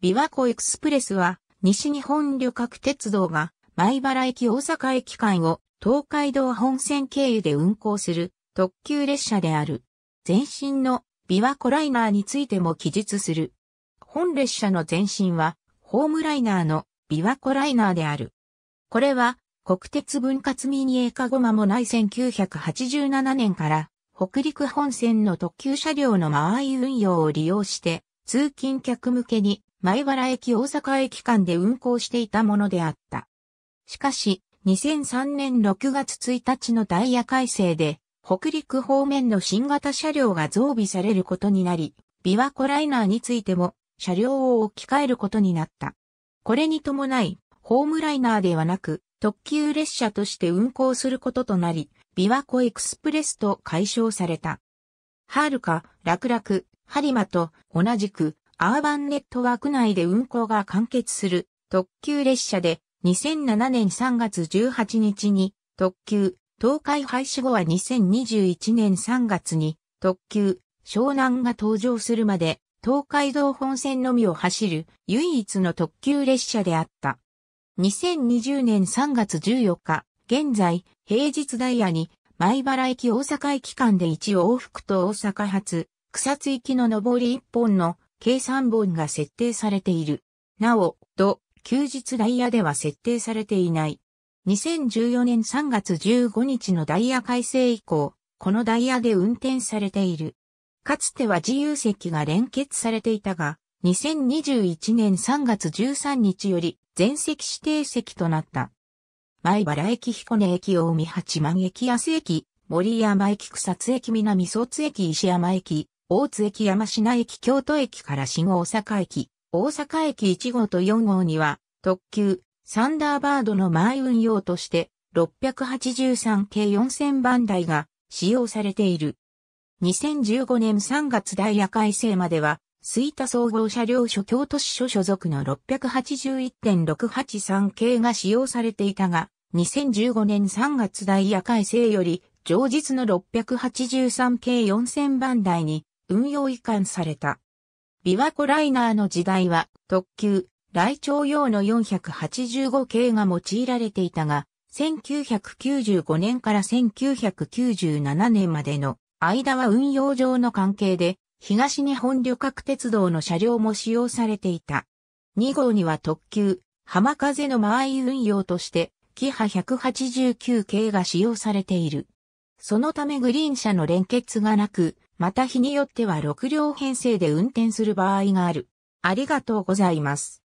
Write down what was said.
琵琶湖エクスプレスは、西日本旅客鉄道が、前原駅大阪駅間を、東海道本線経由で運行する、特急列車である。前身の、琵琶湖ライナーについても記述する。本列車の前身は、ホームライナーの、琵琶湖ライナーである。これは、国鉄分割民営化後間もない1987年から、北陸本線の特急車両の間合い運用を利用して、通勤客向けに前原駅大阪駅間で運行していたものであった。しかし、2003年6月1日のダイヤ改正で、北陸方面の新型車両が増備されることになり、琵琶湖ライナーについても車両を置き換えることになった。これに伴い、ホームライナーではなく、特急列車として運行することとなり、琵琶湖エクスプレスと解消された。はるか、楽々、ハリマと同じくアーバンネットワーク内で運行が完結する特急列車で2007年3月18日に特急東海廃止後は2021年3月に特急湘南が登場するまで東海道本線のみを走る唯一の特急列車であった。2020年3月14日、現在平日ダイヤに米原駅大阪駅間で1往復と大阪発草津行きの上り1本の計算本が設定されている。なお、と、休日ダイヤでは設定されていない。2014年3月15日のダイヤ改正以降、このダイヤで運転されている。かつては自由席が連結されていたが、2021年3月13日より全席指定席となった。前原駅彦根駅大見八幡駅安駅、森山駅草津駅南卒駅石山駅、大津駅山科駅京都駅から新大阪駅、大阪駅1号と4号には、特急、サンダーバードの前運用として、683系4000番台が使用されている。2015年3月ダイヤ改正までは、水田総合車両所京都市所所属の681.683系が使用されていたが、2015年3月ダイヤ改正より、上日の683系4000番台に運用移管された。琵琶湖ライナーの時代は特急、来庁用の485系が用いられていたが、1995年から1997年までの間は運用上の関係で、東日本旅客鉄道の車両も使用されていた。2号には特急、浜風の間合い運用として、キハ189系が使用されている。そのためグリーン車の連結がなく、また日によっては6両編成で運転する場合がある。ありがとうございます。